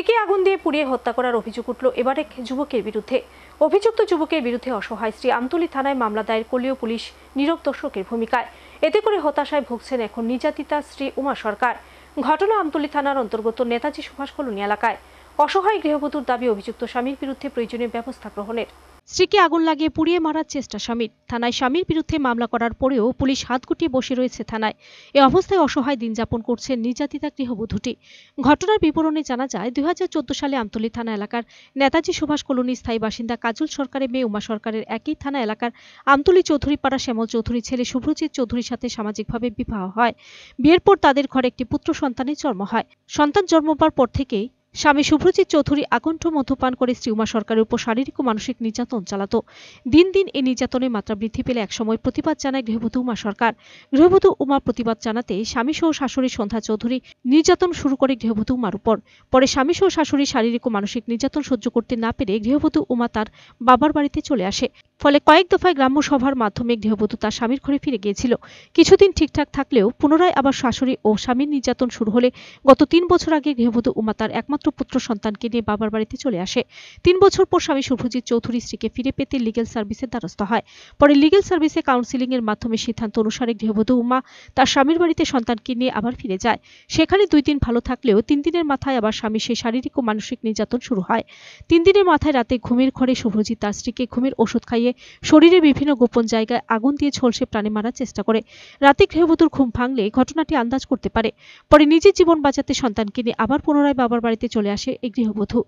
স্ত্রীকে আগুন দিয়ে পুড়িয়ে হত্যা করার অভিযোগ উঠল এবার এক যুবকের বিরুদ্ধে অভিযুক্ত যুবকের বিরুদ্ধে অসহায় স্ত্রী আমতলী থানায় মামলা দায়ের করলেও পুলিশ নীরব দর্শকের ভূমিকায় এতে করে হতাশায় ভুগছেন এখন নির্যাতিতা স্ত্রী উমা সরকার ঘটনা আমতলী থানার অন্তর্গত নেতাজি সুভাষ কলোনি এলাকায় অসহায় গৃহবধূর দাবি অভিযুক্ত স্বামীর বিরুদ্ধে প্রয়োজনীয় ব্যবস্থা গ্রহণের স্ত্রীকে আগুন লাগিয়ে পুড়িয়ে মারার চেষ্টা স্বামীর থানায় স্বামীর বিরুদ্ধে মামলা করার পরেও পুলিশ হাত গুটিয়ে বসে রয়েছে থানায় এ অবস্থায় অসহায় দিন যাপন করছে নির্যাতিতা গৃহবধূটি ঘটনার বিবরণে জানা যায় দুই সালে আমতলী থানা এলাকার নেতাজি সুভাষ কলোনি স্থায়ী বাসিন্দা কাজল সরকারের মেয়ে উমা সরকারের একই থানা এলাকার আমতলী চৌধুরীপাড়া শ্যামল চৌধুরী ছেলে শুভ্রজিৎ চৌধুরীর সাথে সামাজিকভাবে বিবাহ হয় বিয়ের পর তাদের ঘরে একটি পুত্র সন্তানের জন্ম হয় সন্তান জন্ম পাওয়ার পর থেকেই স্বামী শুভ্রজিৎ চৌধুরী আকণ্ঠ মধ্যপান করে শ্রী উমা সরকারের উপর শারীরিক ও মানসিক নির্যাতন চালাত দিন দিন এই নির্যাতনের মাত্রা বৃদ্ধি পেলে একসময় প্রতিবাদ জানায় গৃহবধূ উমা সরকার গৃহবধূ উমা প্রতিবাদ জানাতে স্বামী সহ শাশুড়ি সন্ধ্যা চৌধুরী নির্যাতন শুরু করে গৃহবধূ উমার উপর পরে স্বামী সহ শাশুড়ি শারীরিক ও মানসিক নির্যাতন সহ্য করতে না পেরে গৃহবধূ উমা তার বাবার বাড়িতে চলে আসে ফলে কয়েক দফায় গ্রাম্য সভার মাধ্যমে গৃহবধূ তার স্বামীর ঘরে ফিরে গিয়েছিল কিছুদিন ঠিকঠাক থাকলেও পুনরায় আবার শাশুড়ি ও স্বামীর নির্যাতন শুরু হলে গত তিন বছর আগে গৃহবধূ উমা তার একমাত্র পুত্র সন্তানকে নিয়ে বাবার বাড়িতে চলে আসে তিন বছর পর স্বামী শুভজিৎ চৌধুরী স্ত্রীকে ফিরে পেতে লিগেল সার্ভিসের দ্বারস্থ হয় পরে লিগেল সার্ভিসে কাউন্সিলিং এর মাধ্যমে সিদ্ধান্ত অনুসারে গৃহবধূ উমা তার স্বামীর বাড়িতে সন্তানকে নিয়ে আবার ফিরে যায় সেখানে দুই দিন ভালো থাকলেও তিন দিনের মাথায় আবার স্বামী সেই শারীরিক ও মানসিক নির্যাতন শুরু হয় তিন দিনের মাথায় রাতে ঘুমের ঘরে শুভজিৎ তার স্ত্রীকে ঘুমের ওষুধ খাইয়ে নিয়ে শরীরে বিভিন্ন গোপন জায়গায় আগুন দিয়ে ঝলসে প্রাণে মারার চেষ্টা করে রাতে গৃহবধূর ঘুম ভাঙলে ঘটনাটি আন্দাজ করতে পারে পরে নিজের জীবন বাঁচাতে সন্তানকে নিয়ে আবার পুনরায় বাবার বাড়িতে চলে আসে এই গৃহবধূ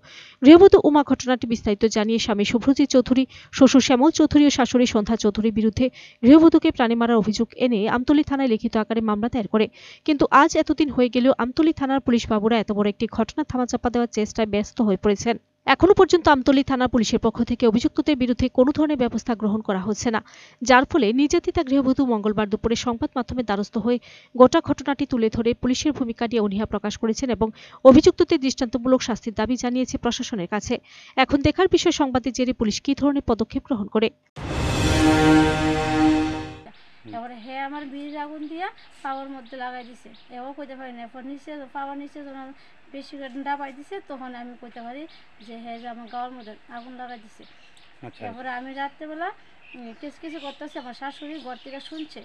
গৃহবধূ উমা ঘটনাটি বিস্তারিত জানিয়ে স্বামী শুভ্রজিৎ চৌধুরী শ্বশুর শ্যামল চৌধুরী ও শাশুড়ি সন্ধ্যা চৌধুরীর বিরুদ্ধে গৃহবধূকে প্রাণে মারার অভিযোগ এনে আমতলী থানায় লিখিত আকারে মামলা দায়ের করে কিন্তু আজ এতদিন হয়ে গেলেও আমতলী থানার পুলিশ বাবুরা এত বড় একটি ঘটনা থামাচাপা দেওয়ার চেষ্টায় ব্যস্ত হয়ে পড়েছেন এখনও পর্যন্ত আমতলী থানা পুলিশের পক্ষ থেকে অভিযুক্তদের বিরুদ্ধে কোনো ধরনের ব্যবস্থা গ্রহণ করা হচ্ছে না যার ফলে নির্যাতিতা গৃহবধূ মঙ্গলবার দুপুরে সংবাদ মাধ্যমে দ্বারস্থ হয়ে গোটা ঘটনাটি তুলে ধরে পুলিশের ভূমিকা নিয়ে অনীহা প্রকাশ করেছেন এবং অভিযুক্তদের দৃষ্টান্তমূলক শাস্তির দাবি জানিয়েছে প্রশাসনের কাছে এখন দেখার বিষয় সংবাদের জেরে পুলিশ কী ধরনের পদক্ষেপ গ্রহণ করে তারপরে হে আমার বীজ আগুন দিয়া পাওয়ার মধ্যে লাগাই দিছে এও কইতে পারি না এরপর নিচে পাওয়ার নিচে বেশি ঠান্ডা পাই দিছে তখন আমি কইতে পারি যে হ্যাঁ আমার গাওয়ার মধ্যে আগুন লাগাই দিছে আচ্ছা। তারপরে আমি রাত্রেবেলা কিছু কিছু করতেছি আমার শাশুড়ি ঘর থেকে শুনছে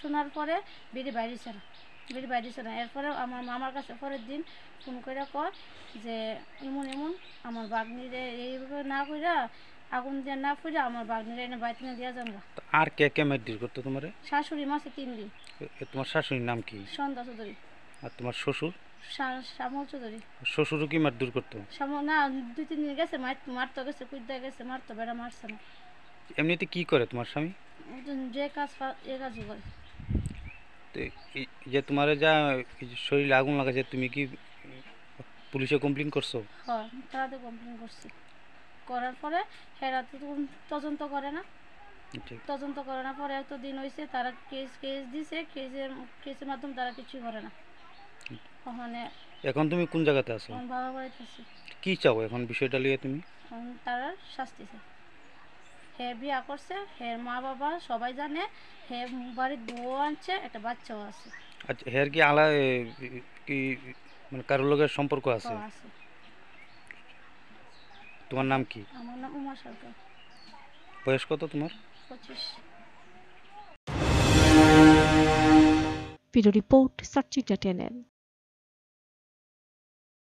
শোনার পরে বেরি বাইরে ছিল বেরি বাইরে ছিল এরপরে আমার মামার কাছে পরের দিন ফোন করে কর যে এমন এমন আমার বাগনিরে এইভাবে না কইরা আগুন দিয়ে না ফুরে আমার বাগনিরে এনে বাড়িতে না দেওয়া যান আর কে কে মেডির করতো তোমার শাশুড়ি মাসে তিন দিন তোমার শাশুড়ির নাম কি সন্ধ্যা চৌধুরী আর তোমার শ্বশুর কি মার দূর করতো না তিন দিন গেছে গেছে গেছে মারতো মারছে না এমনিতে করে তোমার স্বামী যে কাজ এ কাজ করে যে তোমার যা আগুন তুমি কি পুলিশে কমপ্লেন করছো হ্যাঁ করার পরে হেরা তো তদন্ত করে না আচ্ছা। তদন্ত করে না পরে এত দিন হয়েছে তারা কেস কেস দিছে কেসের কেসের মাধ্যমে তারা কিছু করে না ওখানে এখন তুমি কোন জায়গাতে আছো বাবা বাড়িতে আছি কি চাও এখন বিষয়টা লিয়ে তুমি তার শাস্তি চাই হে বিয়া করছে হে মা বাবা সবাই জানে হে বাড়ির বউ আনছে একটা বাচ্চাও আছে আচ্ছা হের কি আলা কি মানে কারোর লগে সম্পর্ক আছে তোমার নাম কি আমার নাম উমা সরকার বয়স কত তোমার পঁচিশ ভিডিও রিপোর্ট সার্চিটা চ্যানেল